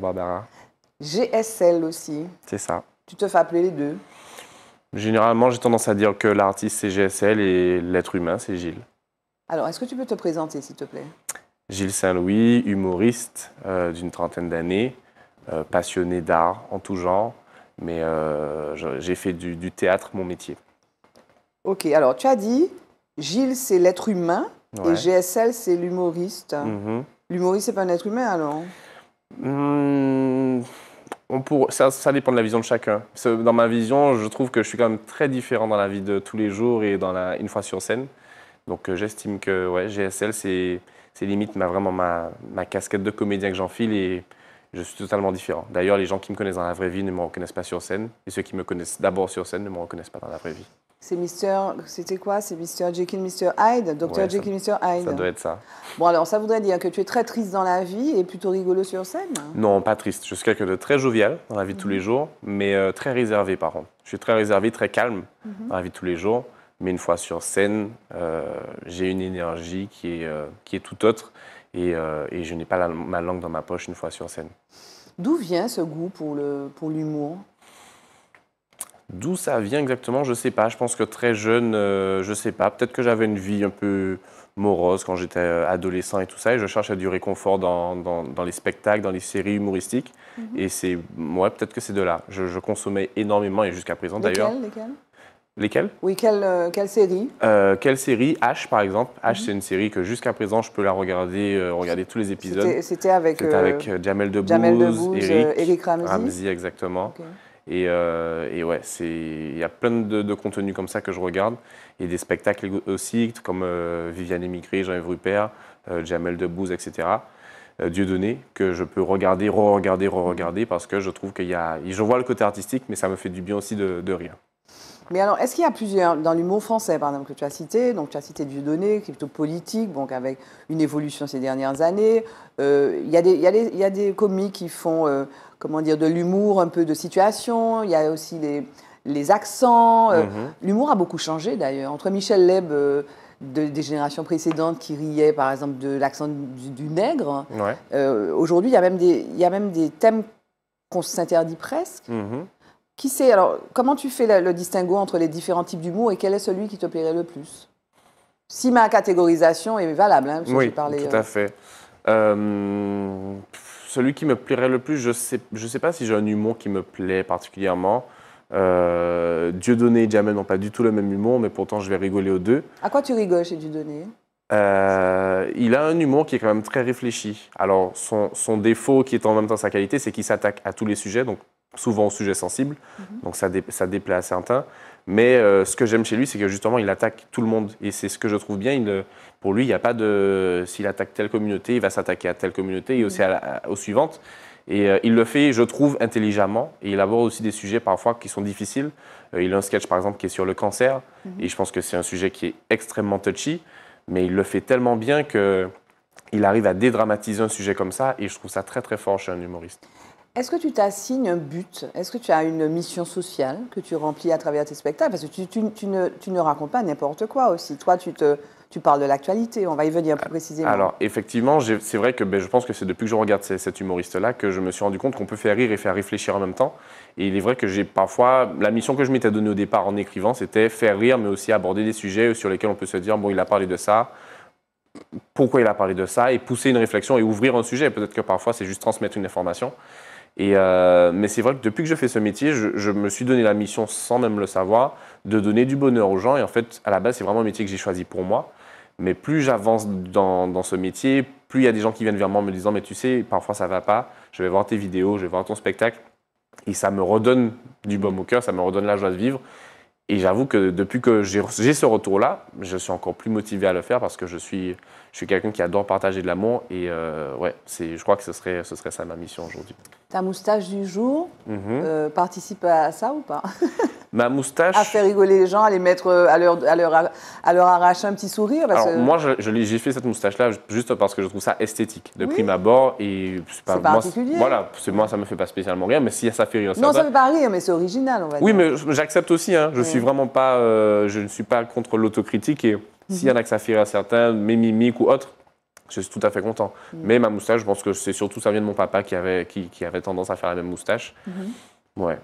Barbara. GSL aussi. C'est ça. Tu te fais appeler les deux Généralement, j'ai tendance à dire que l'artiste c'est GSL et l'être humain c'est Gilles. Alors, est-ce que tu peux te présenter s'il te plaît Gilles Saint-Louis, humoriste euh, d'une trentaine d'années, euh, passionné d'art en tout genre, mais euh, j'ai fait du, théâtre mon métier. Ok, alors tu as dit Gilles c'est l'être humain et GSL c'est l'humoriste. Mm-hmm. L'humoriste c'est pas un être humain alors Hum, on pour, ça, dépend de la vision de chacun. Dans ma vision, je trouve que je suis quand même très différent dans la vie de tous les jours et dans la, une fois sur scène. Donc euh, j'estime que ouais, GSL, c'est limite ma, vraiment ma, ma casquette de comédien que j'enfile et je suis totalement différent. D'ailleurs, les gens qui me connaissent dans la vraie vie ne me reconnaissent pas sur scène et ceux qui me connaissent d'abord sur scène ne me reconnaissent pas dans la vraie vie. C'est Mister. C'était quoi C'est Mister Jekyll, Mister Hyde Docteur Jekyll, Mr. Hyde Ça doit être ça. Bon, alors ça voudrait dire que tu es très triste dans la vie et plutôt rigolo sur scène Non, pas triste. Je suis quelqu'un de très jovial dans la vie de tous les mhm. jours, mais euh, très réservé par contre. Je suis très réservé, très calme mhm. dans la vie de tous les jours. Mais une fois sur scène, euh, j'ai une énergie qui est, euh, qui est tout autre et, et je n'ai pas ma langue dans ma poche une fois sur scène. D'où vient ce goût pour l'humour D'où ça vient exactement, je ne sais pas. Je pense que très jeune, euh, je ne sais pas. Peut-être que j'avais une vie un peu morose quand j'étais euh, adolescent et tout ça, et je cherchais du réconfort dans, dans, dans, les spectacles, dans les séries humoristiques. Mhm. Et c'est, moi, ouais, peut-être que c'est de là. Je, consommais énormément, et jusqu'à présent d'ailleurs. Lesquelles Lesquelles Oui, quelle, série euh, Quelle série H, par exemple. H, mhm. c'est une série que jusqu'à présent, je peux la regarder, regarder tous les épisodes. C'était avec, avec Jamel Debbouze, Jamel Eric, Eric Ramsey. exactement. Euh, et, ouais, il y a plein de, contenus comme ça que je regarde. Et des spectacles aussi, comme euh, Viviane Émigré, Jean-Yves Rupert, euh, Jamel Debbouze, etc. donné que je peux regarder, re-regarder, re-regarder, parce que je trouve qu'il y a. Je vois le côté artistique, mais ça me fait du bien aussi de, de rire. Mais alors, est-ce qu'il y a plusieurs, dans l'humour français par exemple, que tu as cité, donc tu as cité Donné, qui est plutôt politique, donc avec une évolution ces dernières années, euh, il y, a des comiques qui font, euh, comment dire, de l'humour un peu de situation, il y a aussi les, accents. Euh, mhm. L'humour a beaucoup changé d'ailleurs, entre Michel Leb... des générations précédentes qui riait, par exemple, de l'accent du, nègre. Aujourd'hui, il y a même des thèmes qu'on s'interdit presque. Mhm. Qui sait Alors, comment tu fais le, distinguo entre les différents types d'humour et quel est celui qui te plairait le plus Si ma catégorisation est valable, hein, parce oui, tout euh, à fait. Euh, celui qui me plairait le plus, je ne sais, je sais pas si j'ai un humour qui me plaît particulièrement. Euh, Dieudonné et Jamel n'ont pas du tout le même humour, mais pourtant je vais rigoler aux deux. À quoi tu rigoles chez Dieudonné il a un humour qui est quand même très réfléchi. Alors, son, son défaut, qui est en même temps sa qualité, c'est qu'il s'attaque à tous les sujets. Donc, souvent au sujet sensible, mhm. donc ça, déplaît à certains. Mais euh, ce que j'aime chez lui, c'est que justement, il attaque tout le monde. Et c'est ce que je trouve bien. pour lui, il n'y a pas de. S'il attaque telle communauté, il va s'attaquer à telle communauté et aussi mhm. aux suivantes. Et euh, il le fait, je trouve, intelligemment. Et il aborde aussi des sujets parfois qui sont difficiles. Euh, il a un sketch, par exemple, qui est sur le cancer. Mhm. Et je pense que c'est un sujet qui est extrêmement touchy. Mais il le fait tellement bien que il arrive à dédramatiser un sujet comme ça. Et je trouve ça très, très fort chez un humoriste. Est-ce que tu t'assignes un but Est-ce que tu as une mission sociale que tu remplis à travers tes spectacles Parce que tu, ne, racontes pas n'importe quoi aussi. Toi, tu, parles de l'actualité. On va y venir plus précisément. Alors, effectivement, c'est vrai que ben, je pense que c'est depuis que je regarde cet humoriste-là que je me suis rendu compte qu'on peut faire rire et faire réfléchir en même temps. Et il est vrai que j'ai parfois. La mission que je m'étais donnée au départ en écrivant, c'était faire rire, mais aussi aborder des sujets sur lesquels on peut se dire bon, il a parlé de ça pourquoi il a parlé de ça et pousser une réflexion et ouvrir un sujet. Peut-être que parfois c'est juste transmettre une information. Euh, mais c'est vrai que depuis que je fais ce métier, je, me suis donné la mission, sans même le savoir, de donner du bonheur aux gens. Et en fait, à la base, c'est vraiment un métier que j'ai choisi pour moi. Mais plus j'avance dans, ce métier, plus il y a des gens qui viennent vers moi en me disant, mais tu sais, parfois ça va pas, je vais voir tes vidéos, je vais voir ton spectacle. Et ça me redonne du baume au cœur, ça me redonne la joie de vivre. Et j'avoue que depuis que j'ai ce retour-là, je suis encore plus motivé à le faire parce que je suis, je suis quelqu'un qui adore partager de l'amour. Et euh, ouais, je crois que ce serait, ce serait ça ma mission aujourd'hui. Ta moustache du jour mhm. euh, participe à ça ou pas ma moustache. À faire rigoler les gens, à les mettre, euh, à leur, à leur, à arracher un petit sourire. moi, j'ai je, fait cette moustache-là juste parce que je trouve ça esthétique, de prime abord. Et c'est pas, moi, particulier. moi, ça me fait pas spécialement rien. mais si ça fait rire, ça Non, ça fait pas rire, mais c'est original, on va oui, dire. Oui, mais j'accepte aussi. Hein, je suis vraiment pas, euh, je ne suis pas contre l'autocritique. Et si mhm. s'il y en a que ça fait à certains, mes mimiques ou autres, je suis tout à fait content. Mhm. Mais ma moustache, je pense que c'est surtout ça vient de mon papa qui avait, qui, avait tendance à faire la même moustache. Mhm. Ouais.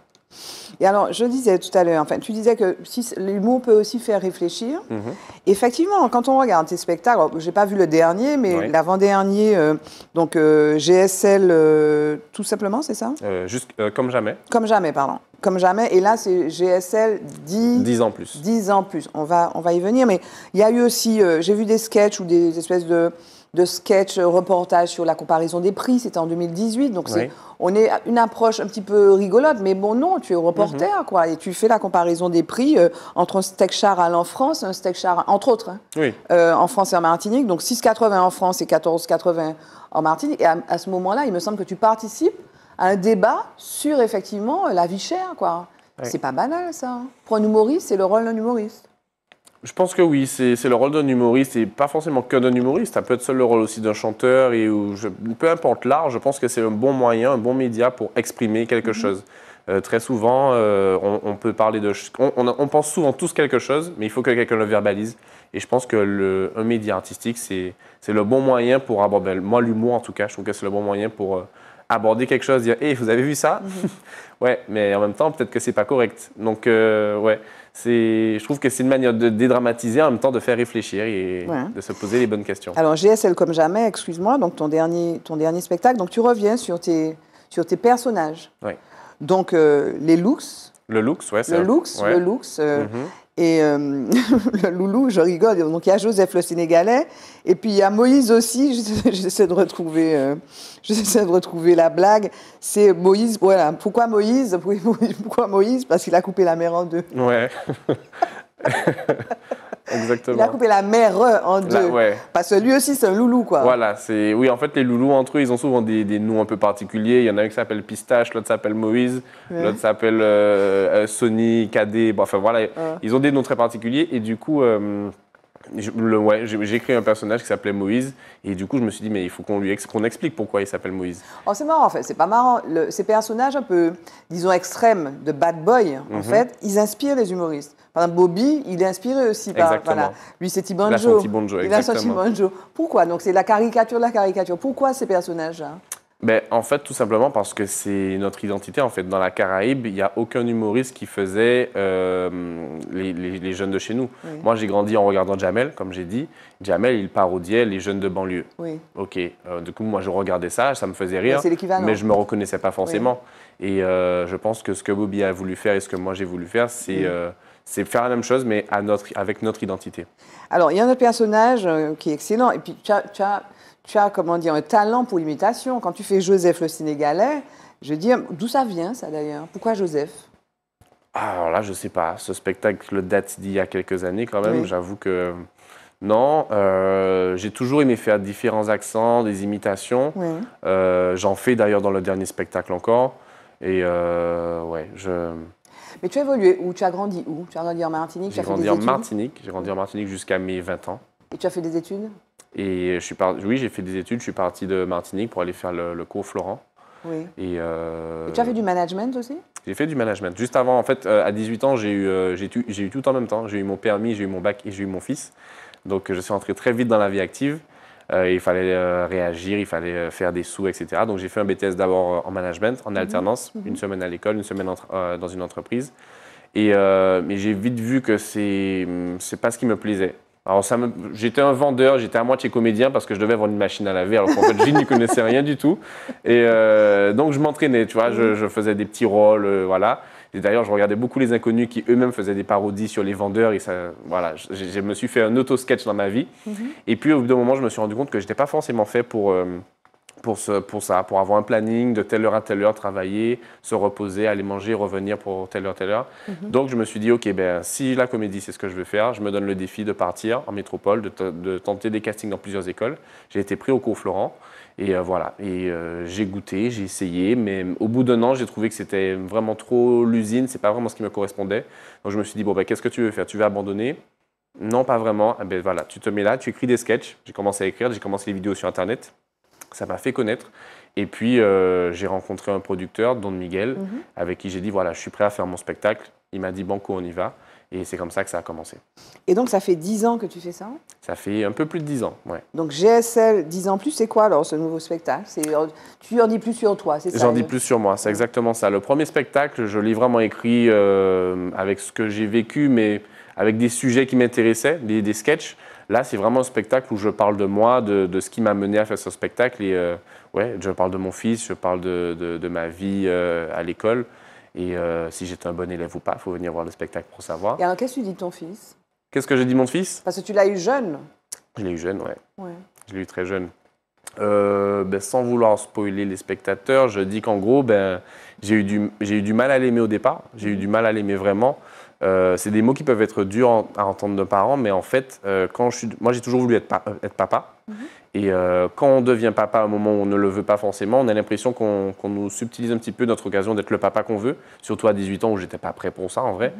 Et alors, je disais tout à l'heure, enfin, tu disais que si, l'humour peut aussi faire réfléchir. Mhm. Effectivement, quand on regarde tes spectacles, oh, j'ai pas vu le dernier, mais l'avant-dernier, euh, donc euh, GSL, euh, tout simplement, c'est ça juste, Comme jamais. Comme jamais, pardon. Comme jamais. Et là, c'est GSL 10... 10 ans plus. 10 ans plus. On va, on va y venir. Mais il y a eu aussi, j'ai vu des sketchs ou des espèces de de sketch, euh, reportage sur la comparaison des prix, c'était en 2018, donc est, on est une approche un petit peu rigolote, mais bon non, tu es reporter, mhm. quoi, et tu fais la comparaison des prix euh, entre un steak char à l'en France, un steak char, entre autres, hein. euh, en France et en Martinique, donc 6,80 en France et 14,80 en Martinique, et à, ce moment-là, il me semble que tu participes à un débat sur, effectivement, la vie chère, quoi. C'est pas banal, ça. Hein. Pour un humoriste, c'est le rôle d'un humoriste. Je pense que oui, c'est le rôle d'un humoriste, et pas forcément que d'un humoriste, ça peut être seul le rôle aussi d'un chanteur, et où peu importe l'art, je pense que c'est un bon moyen, un bon média pour exprimer quelque mhm. chose. Euh, très souvent, euh, on, peut parler de, on, on, pense souvent tous quelque chose, mais il faut que quelqu'un le verbalise. Et je pense que le, un média artistique, c'est le bon moyen pour aborder. Ben, moi, l'humour, en tout cas, je trouve que c'est le bon moyen pour euh, aborder quelque chose, dire, hé, vous avez vu ça mhm. Ouais, mais en même temps, peut-être que c'est pas correct. Donc, ouais je trouve que c'est une manière de dédramatiser en même temps de faire réfléchir et de se poser les bonnes questions. Alors GSL comme jamais, excuse-moi, donc ton dernier, ton dernier spectacle, donc tu reviens sur tes, sur tes personnages. Donc euh, les looks, le luxe, ouais. Le luxe, le luxe. Euh, mhm. Et euh, le Loulou, je rigole. Donc il y a Joseph le Sénégalais. Et puis il y a Moïse aussi. J'essaie de retrouver, euh, de retrouver la blague. C'est Moïse. Voilà. Pourquoi Moïse Pourquoi Moïse Parce qu'il a coupé la mer en deux. Ouais. Exactement. Il a coupé la mère en deux. Parce que lui aussi, c'est un loulou, quoi. Voilà, c'est. Oui, en fait, les loulous, entre eux, ils ont souvent des, noms un peu particuliers. Il y en a un qui s'appelle Pistache, l'autre s'appelle Moïse, l'autre s'appelle Sonny, euh, euh, Sony, enfin, voilà, ils ont des noms très particuliers. Et du coup. Euh, j'ai créé un personnage qui s'appelait Moïse, et du coup, je me suis dit, mais il faut qu'on lui qu'on explique pourquoi il s'appelle Moïse. Oh, c'est marrant, en fait, c'est pas marrant. ces personnages un peu, disons, extrêmes, de bad boy, en mhm. fait, ils inspirent les humoristes. Par exemple, Bobby, il est inspiré aussi par. Voilà. Lui, c'est Tibanjo. Il a son Pourquoi Donc, c'est la caricature de la caricature. Pourquoi ces personnages hein? Ben, en fait, tout simplement parce que c'est notre identité. En fait, dans la Caraïbe, il n'y a aucun humoriste qui faisait euh, les, jeunes de chez nous. Moi, j'ai grandi en regardant Jamel, comme j'ai dit. Jamel, il parodiait les jeunes de banlieue. Oui. OK. Euh, du coup, moi, je regardais ça, ça me faisait rire. Mais je ne me reconnaissais pas forcément. Et euh, je pense que ce que Bobby a voulu faire et ce que moi, j'ai voulu faire, c'est c'est faire la même chose, mais à notre, avec notre identité. Alors, il y a un autre personnage qui est excellent. Et puis, tu as, tu as comment dire un talent pour l'imitation. Quand tu fais Joseph le Sénégalais, je dis dire, d'où ça vient ça d'ailleurs Pourquoi Joseph ah, Alors là, je ne sais pas. Ce spectacle date d'il y a quelques années quand même. J'avoue que non, euh, j'ai toujours aimé faire différents accents, des imitations. Euh, j'en fais d'ailleurs dans le dernier spectacle encore. Et euh, ouais, je. Mais tu as évolué où Tu as grandi où Tu as grandi en Martinique J'ai grandi en Martinique. J'ai grandi en Martinique jusqu'à mes 20 ans. Et tu as fait des études et je suis oui, j'ai fait des études, je suis parti de Martinique pour aller faire le, cours Florent. Oui. Euh, et, tu as fait du management aussi J'ai fait du management. Juste avant, en fait, euh, à 18 ans, j'ai eu, euh, j'ai, eu tout en même temps. J'ai eu mon permis, j'ai eu mon bac et j'ai eu mon fils. Donc, je suis entré très vite dans la vie active. il fallait réagir, il fallait faire des sous, etc. Donc, j'ai fait un BTS d'abord en management, en mhm. alternance, mhm. une semaine à l'école, une semaine dans une entreprise. Et, mais j'ai vite vu que c'est, hum, c'est pas ce qui me plaisait. Alors, j'étais un vendeur, j'étais à moitié comédien parce que je devais avoir une machine à laver, alors qu'en fait, je n'y connaissais rien du tout. Et euh, donc, je m'entraînais, tu vois, je, faisais des petits rôles, euh, voilà. Et d'ailleurs, je regardais beaucoup les inconnus qui eux-mêmes faisaient des parodies sur les vendeurs. Et ça, voilà, je, me suis fait un auto-sketch dans ma vie. Mhm. Et puis, au bout d'un moment, je me suis rendu compte que je n'étais pas forcément fait pour. Euh, pour, ça, pour avoir un planning de telle heure à telle heure, travailler, se reposer, aller manger, revenir pour telle heure, telle heure. Mhm. Donc je me suis dit, ok, ben, si la comédie, c'est ce que je veux faire, je me donne le défi de partir en métropole, de, tenter des castings dans plusieurs écoles. J'ai été pris au cours Florent. Et euh, voilà, et euh, j'ai goûté, j'ai essayé, mais au bout d'un an, j'ai trouvé que c'était vraiment trop l'usine, c'est pas vraiment ce qui me correspondait. Donc je me suis dit, bon, ben, qu'est-ce que tu veux faire Tu veux abandonner Non, pas vraiment. Ah ben, voilà, tu te mets là, tu écris des sketchs. J'ai commencé à écrire, j'ai commencé les vidéos sur Internet ça m'a fait connaître. Et puis, euh, j'ai rencontré un producteur, Don Miguel, mhm. avec qui j'ai dit, voilà, je suis prêt à faire mon spectacle. Il m'a dit, banco, on y va. Et c'est comme ça que ça a commencé. Et donc, ça fait 10 ans que tu fais ça Ça fait un peu plus de 10 ans, ouais. Donc, GSL 10 ans plus, c'est quoi alors ce nouveau spectacle euh, Tu en dis plus sur toi, c'est ça J'en dis plus sur moi, c'est exactement ça. Le premier spectacle, je l'ai vraiment écrit euh, avec ce que j'ai vécu, mais avec des sujets qui m'intéressaient, des, des sketchs. Là, c'est vraiment un spectacle où je parle de moi, de, ce qui m'a mené à faire ce spectacle. Et euh, ouais, je parle de mon fils, je parle de, ma vie euh, à l'école. Et euh, si j'étais un bon élève ou pas, il faut venir voir le spectacle pour savoir. Et alors, qu'est-ce que tu dis de ton fils Qu'est-ce que j'ai dit mon fils Parce que tu l'as eu jeune. Je l'ai eu jeune, ouais. Je l'ai eu très jeune. Ben, sans vouloir spoiler les spectateurs, je dis qu'en gros, ben, j'ai eu, eu du mal à l'aimer au départ. J'ai eu du mal à l'aimer vraiment. Euh, c'est des mots qui peuvent être durs à entendre de parents, mais en fait, euh, quand je moi j'ai toujours voulu être, euh, papa. Mhm. Et quand on devient papa au moment où on ne le veut pas forcément, on a l'impression qu'on nous subtilise un petit peu notre occasion d'être le papa qu'on veut, surtout à 18 ans où j'étais pas prêt pour ça en vrai.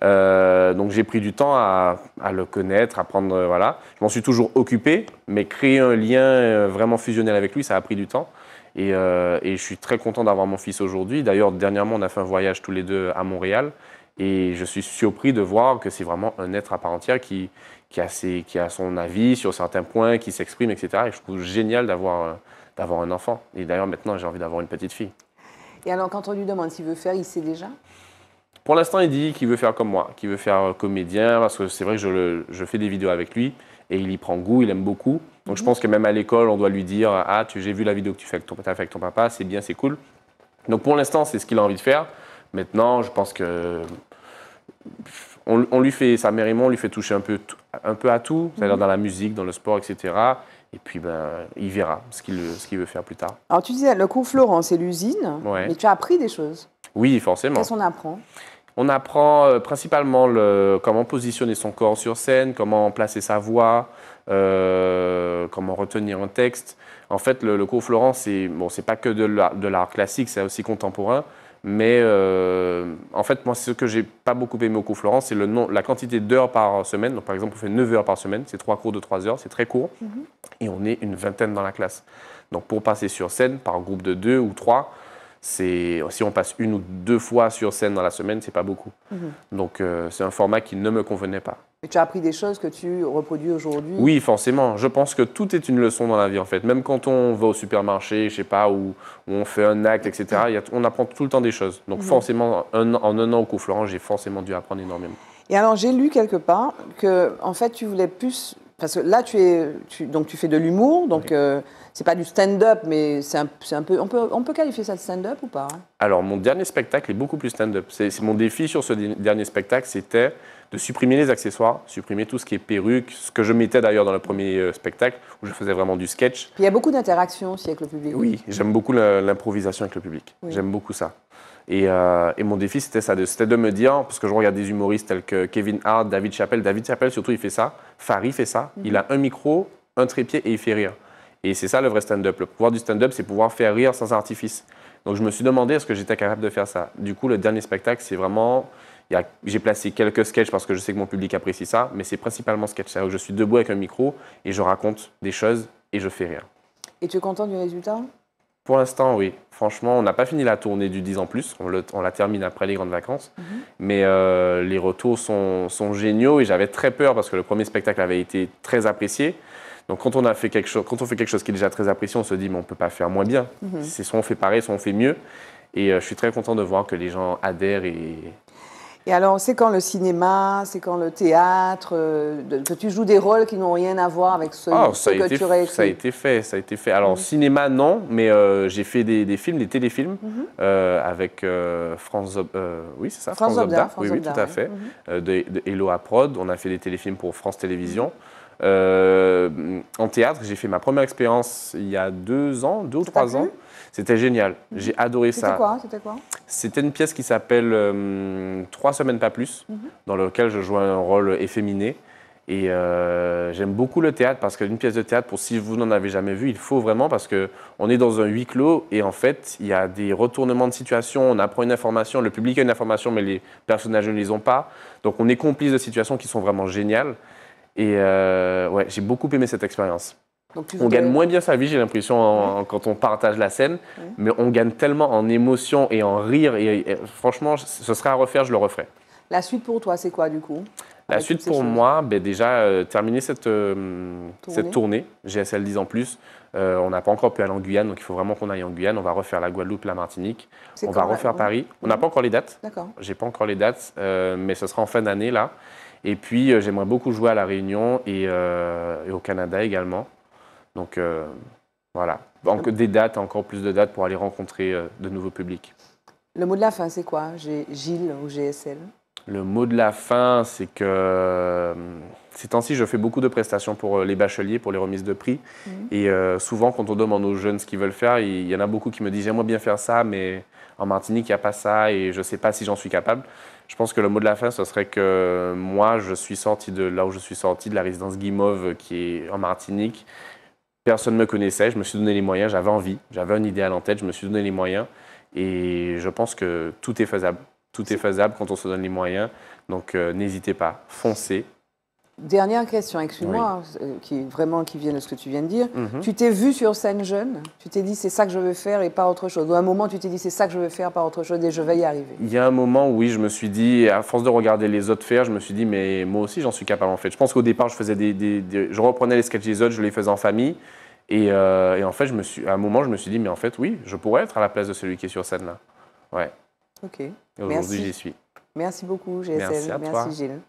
Mhm. donc j'ai pris du temps à, le connaître, à prendre. voilà. Je m'en suis toujours occupé, mais créer un lien vraiment fusionnel avec lui, ça a pris du temps. Et, et je suis très content d'avoir mon fils aujourd'hui. D'ailleurs, dernièrement, on a fait un voyage tous les deux à Montréal. Et je suis surpris de voir que c'est vraiment un être à part entière qui, qui, a, ses, qui a son avis sur certains points, qui s'exprime, etc. Et je trouve génial d'avoir euh, d'avoir un enfant. Et d'ailleurs, maintenant, j'ai envie d'avoir une petite fille. Et alors, quand on lui demande s'il veut faire, il sait déjà Pour l'instant, il dit qu'il veut faire comme moi, qu'il veut faire euh, comédien, parce que c'est vrai que je, je, fais des vidéos avec lui, et il y prend goût, il aime beaucoup. Donc, je pense que même à l'école, on doit lui dire Ah, tu j'ai vu la vidéo que tu fais as avec ton papa, c'est bien, c'est cool. Donc, pour l'instant, c'est ce qu'il a envie de faire. Maintenant, je pense que on, on, lui fait, ça on lui fait toucher un peu, un peu à tout, c'est-à-dire mhm. dans la musique, dans le sport, etc. Et puis, ben, il verra ce qu'il veut faire plus tard. Alors, tu disais, le cours Florent, c'est l'usine, mais tu as appris des choses. Oui, forcément. Qu'est-ce qu'on apprend On apprend euh, principalement le, comment positionner son corps sur scène, comment placer sa voix, euh, comment retenir un texte. En fait, le, cours Florent, c'est bon, pas que de l'art classique, c'est aussi contemporain. Mais euh, en fait, moi, ce que j'ai pas beaucoup aimé au cours Florent, c'est le la quantité d'heures par semaine. Donc, par exemple, on fait 9 heures par semaine, c'est trois cours de 3 heures, c'est très court, mhm. et on est une vingtaine dans la classe. Donc, pour passer sur scène par groupe de 2 ou 3, si on passe une ou deux fois sur scène dans la semaine, c'est pas beaucoup. Mhm. Donc euh, c'est un format qui ne me convenait pas. Et tu as appris des choses que tu reproduis aujourd'hui Oui, forcément. Je pense que tout est une leçon dans la vie en fait. Même quand on va au supermarché, je sais pas, ou, on fait un acte, etc. on apprend tout le temps des choses. Donc mhm. forcément, en un an au cours Florent, j'ai forcément dû apprendre énormément. Et alors j'ai lu quelque part que en fait tu voulais plus parce que là tu es donc tu fais de l'humour donc euh, c'est pas du stand-up, mais c'est un, peu. On peut, on peut qualifier ça de stand-up ou pas hein Alors, mon dernier spectacle est beaucoup plus stand-up. C'est mon défi sur ce dernier spectacle, c'était de supprimer les accessoires, supprimer tout ce qui est perruque, ce que je mettais d'ailleurs dans le premier euh, spectacle où je faisais vraiment du sketch. il y a beaucoup d'interactions aussi avec le public. Oui, j'aime beaucoup l'improvisation avec le public. J'aime beaucoup ça. Euh, et, mon défi, c'était ça, c'était de me dire, parce que je regarde des humoristes tels que Kevin Hart, David Chappelle. David Chappelle, surtout, il fait ça. Farid fait ça. Mm-hmm. Il a un micro, un trépied et il fait rire. Et c'est ça le vrai stand-up. Le pouvoir du stand-up, c'est pouvoir faire rire sans artifice. Donc je me suis demandé est-ce que j'étais capable de faire ça. Du coup, le dernier spectacle, c'est vraiment. J'ai placé quelques sketchs parce que je sais que mon public apprécie ça, mais c'est principalement sketch. C'est-à-dire que je suis debout avec un micro et je raconte des choses et je fais rire. Et tu es content du résultat Pour l'instant, oui. Franchement, on n'a pas fini la tournée du 10 en plus. On, la termine après les grandes vacances. Mhm. Mais euh, les retours sont géniaux et j'avais très peur parce que le premier spectacle avait été très apprécié. Donc quand on a fait quelque chose, quand on fait quelque chose qui est déjà très apprécié, on se dit mais on ne peut pas faire moins bien. Mhm. C'est soit on fait pareil, soit on fait mieux. Et euh, je suis très content de voir que les gens adhèrent et et alors, c'est quand le cinéma, c'est quand le théâtre, euh, que tu joues des rôles qui n'ont rien à voir avec ce, ah, que tu Ça a été fait, ça a été fait. Alors, mhm. cinéma, non, mais euh, j'ai fait des, films, des téléfilms mhm. avec France, oui, c'est ça, France, France Oui, oui, tout à fait. de, Hello à Prod, on a fait des téléfilms pour France Télévisions. Euh, en théâtre, j'ai fait ma première expérience il y a deux ans, deux ou trois ans. C'était génial. Mhm. J'ai adoré ça. C'était quoi C'était une pièce qui s'appelle euh, Trois semaines pas plus, mhm. dans laquelle je jouais un rôle efféminé. Et euh, j'aime beaucoup le théâtre parce qu'une pièce de théâtre, pour si vous n'en avez jamais vu, il faut vraiment parce qu'on est dans un huis clos et en fait, il y a des retournements de situation. On apprend une information, le public a une information, mais les personnages ne les ont pas. Donc on est complice de situations qui sont vraiment géniales. Et euh, ouais, j'ai beaucoup aimé cette expérience. on gagne moins bien sa vie, j'ai l'impression, quand on partage la scène, mais on gagne tellement en émotion et en rire. Et, franchement, ce serait à refaire, je le referais. La suite pour toi, c'est quoi du coup La suite pour moi, ben, déjà, euh, terminer cette, euh, tournée. cette GSL 10 en plus. on n'a pas encore pu aller en Guyane, donc il faut vraiment qu'on aille en Guyane. On va refaire la Guadeloupe, la Martinique. On va refaire Paris. On n'a mhm. pas encore les dates. D'accord. J'ai pas encore les dates, mais ce sera en fin d'année là. Et puis, euh, j'aimerais beaucoup jouer à La Réunion et, euh, au Canada également. Donc, euh, voilà. Donc, des dates, encore plus de dates pour aller rencontrer de nouveaux publics. Le mot de la fin, c'est quoi Gilles ou GSL Le mot de la fin, c'est que ces temps-ci, je fais beaucoup de prestations pour les bacheliers, pour les remises de prix. Mm. Et souvent, quand on demande aux jeunes ce qu'ils veulent faire, il y en a beaucoup qui me disent J'aimerais bien faire ça, mais en Martinique, il n'y a pas ça et je ne sais pas si j'en suis capable. Je pense que le mot de la fin, ce serait que moi, je suis sorti de là où je suis sorti, de la résidence Guimauve euh, qui est en Martinique. Personne ne me connaissait, je me suis donné les moyens, j'avais envie, j'avais un idée en tête, je me suis donné les moyens. Et je pense que tout est faisable. Tout est faisable quand on se donne les moyens. Donc euh, n'hésitez pas, foncez, Dernière question, excuse-moi, euh, qui vraiment qui vient de ce que tu viens de dire. Mhm. Tu t'es vu sur scène jeune, tu t'es dit c'est ça que je veux faire et pas autre chose. Ou à un moment tu t'es dit c'est ça que je veux faire, pas autre chose et je vais y arriver. Il y a un moment où oui, je me suis dit, à force de regarder les autres faire, je me suis dit mais moi aussi j'en suis capable en fait. Je pense qu'au départ je faisais des, je reprenais les sketches des autres, je les faisais en famille euh, et, en fait je me suis, à un moment je me suis dit mais en fait oui, je pourrais être à la place de celui qui est sur scène là. Ouais. Ok. Aujourd'hui j'y suis. Merci beaucoup GSL, merci, Gilles.